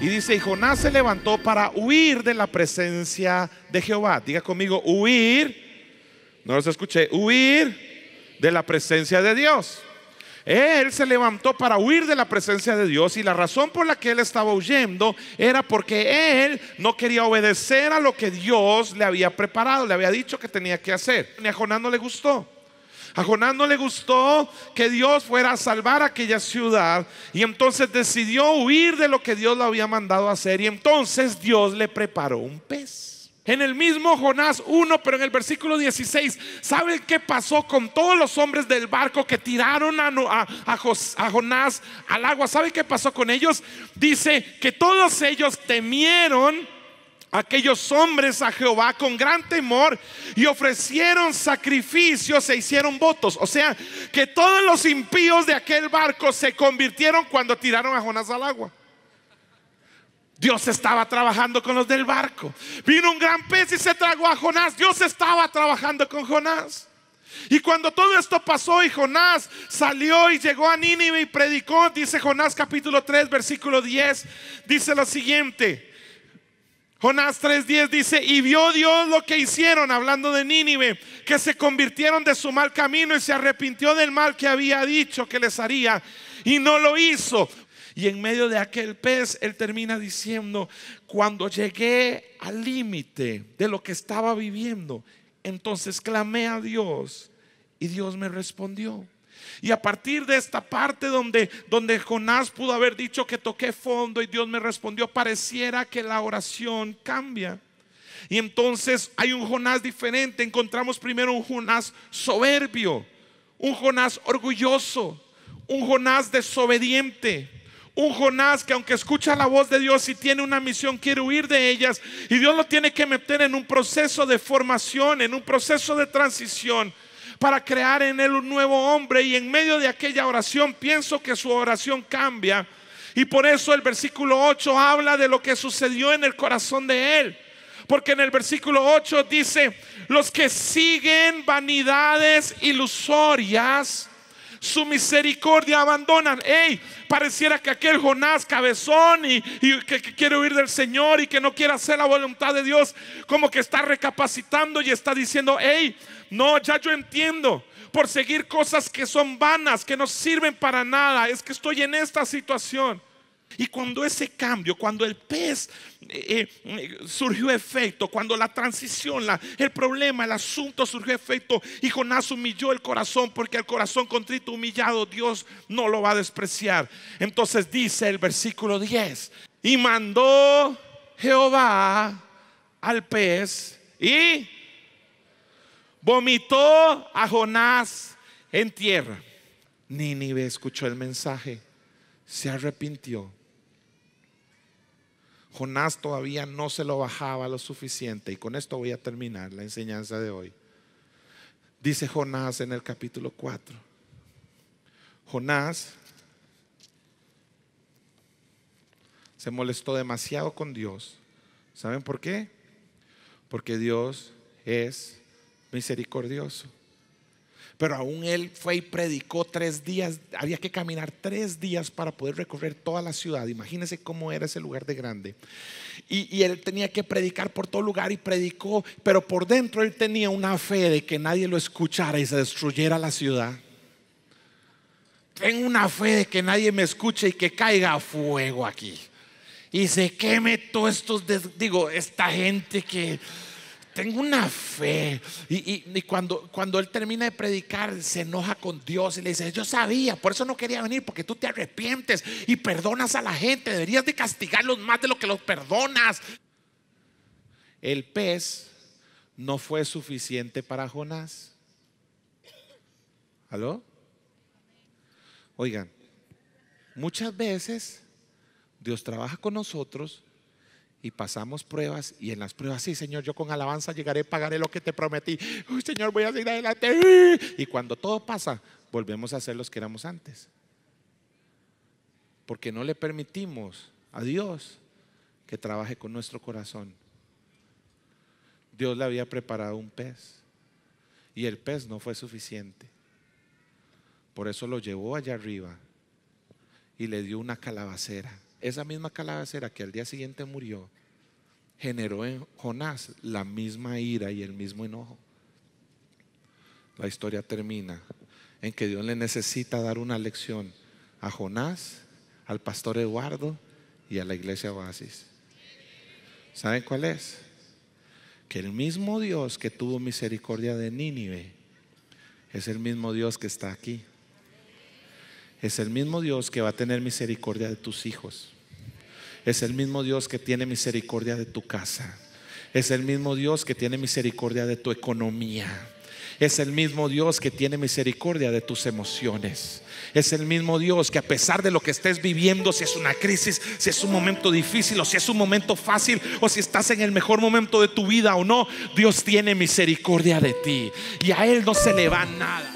Y dice, y Jonás se levantó para huir de la presencia de Jehová. Diga conmigo, huir. No los escuché, huir de la presencia de Dios. Él se levantó para huir de la presencia de Dios y la razón por la que él estaba huyendo era porque él no quería obedecer a lo que Dios le había preparado, le había dicho que tenía que hacer. Ni a Jonás no le gustó. A Jonás no le gustó que Dios fuera a salvar aquella ciudad y entonces decidió huir de lo que Dios lo había mandado a hacer y entonces Dios le preparó un pez. En el mismo Jonás 1, pero en el versículo 16, sabe qué pasó con todos los hombres del barco que tiraron a, Jonás al agua? sabe qué pasó con ellos? Dice que todos ellos temieron aquellos hombres a Jehová con gran temor y ofrecieron sacrificios e hicieron votos. O sea, que todos los impíos de aquel barco se convirtieron cuando tiraron a Jonás al agua. Dios estaba trabajando con los del barco. Vino un gran pez y se tragó a Jonás. Dios estaba trabajando con Jonás. Y cuando todo esto pasó y Jonás salió y llegó a Nínive y predicó, dice Jonás capítulo 3, versículo 10, dice lo siguiente. Jonás 3:10 dice, y vio Dios lo que hicieron, hablando de Nínive, que se convirtieron de su mal camino y se arrepintió del mal que había dicho que les haría, y no lo hizo. Y en medio de aquel pez, él termina diciendo, cuando llegué al límite de lo que estaba viviendo, entonces clamé a Dios y Dios me respondió. Y a partir de esta parte donde, Jonás pudo haber dicho que toqué fondo y Dios me respondió, pareciera que la oración cambia. Y entonces hay un Jonás diferente. Encontramos primero un Jonás soberbio, un Jonás orgulloso, un Jonás desobediente, un Jonás que aunque escucha la voz de Dios y tiene una misión, quiere huir de ellas. Y Dios lo tiene que meter en un proceso de formación, en un proceso de transición para crear en él un nuevo hombre. Y en medio de aquella oración pienso que su oración cambia. Y por eso el versículo 8 habla de lo que sucedió en el corazón de él. Porque en el versículo 8 dice, los que siguen vanidades ilusorias, su misericordia abandonan. Hey, pareciera que aquel Jonás cabezón y, que, que, quiere huir del Señor y que no quiere hacer la voluntad de Dios, como que está recapacitando y está diciendo, hey, no, ya yo entiendo por seguir cosas que son vanas, que no sirven para nada, es que estoy en esta situación. Y cuando ese cambio, cuando el pez eh, eh, surgió efecto, cuando la transición, la, el problema, el asunto surgió efecto y Jonás humilló el corazón porque el corazón contrito humillado Dios no lo va a despreciar. Entonces dice el versículo 10, y mandó Jehová al pez y vomitó a Jonás en tierra. Nínive escuchó el mensaje se arrepintió. Jonás todavía no se lo bajaba lo suficiente y con esto voy a terminar la enseñanza de hoy. Dice Jonás en el capítulo 4. Jonás se molestó demasiado con Dios. ¿Saben por qué? Porque Dios es misericordioso. Pero aún él fue y predicó tres días. Había que caminar tres días para poder recorrer toda la ciudad. Imagínense cómo era ese lugar de grande. Y, él tenía que predicar por todo lugar y predicó. Pero por dentro él tenía una fe de que nadie lo escuchara y se destruyera la ciudad. Tengo una fe de que nadie me escuche y que caiga fuego aquí. Y se queme todos estos, digo, esta gente que tengo una fe. Y, cuando, cuando él termina de predicar, se enoja con Dios y le dice, yo sabía, por eso no quería venir, porque tú te arrepientes y perdonas a la gente, deberías de castigarlos más de lo que los perdonas. El pez no fue suficiente para Jonás. ¿Aló? Oigan, muchas veces Dios trabaja con nosotros y pasamos pruebas y en las pruebas, sí Señor, yo con alabanza llegaré, pagaré lo que te prometí. Uy, señor, voy a seguir adelante. Y cuando todo pasa, volvemos a ser los que éramos antes. Porque no le permitimos a Dios que trabaje con nuestro corazón. Dios le había preparado un pez y el pez no fue suficiente. Por eso lo llevó allá arriba y le dio una calabacera esa misma calabacera que al día siguiente murió, generó en Jonás la misma ira y el mismo enojo. La historia termina en que Dios le necesita dar una lección a Jonás, al pastor Eduardo y a la iglesia Oasis. ¿Saben cuál es? Que el mismo Dios que tuvo misericordia de Nínive es el mismo Dios que está aquí. Es el mismo Dios que va a tener misericordia de tus hijos. Es el mismo Dios que tiene misericordia de tu casa. Es el mismo Dios que tiene misericordia de tu economía. Es el mismo Dios que tiene misericordia de tus emociones. Es el mismo Dios que a pesar de lo que estés viviendo, si es una crisis, si es un momento difícil o si es un momento fácil o si estás en el mejor momento de tu vida o no, Dios tiene misericordia de ti. Y a Él no se le va nada.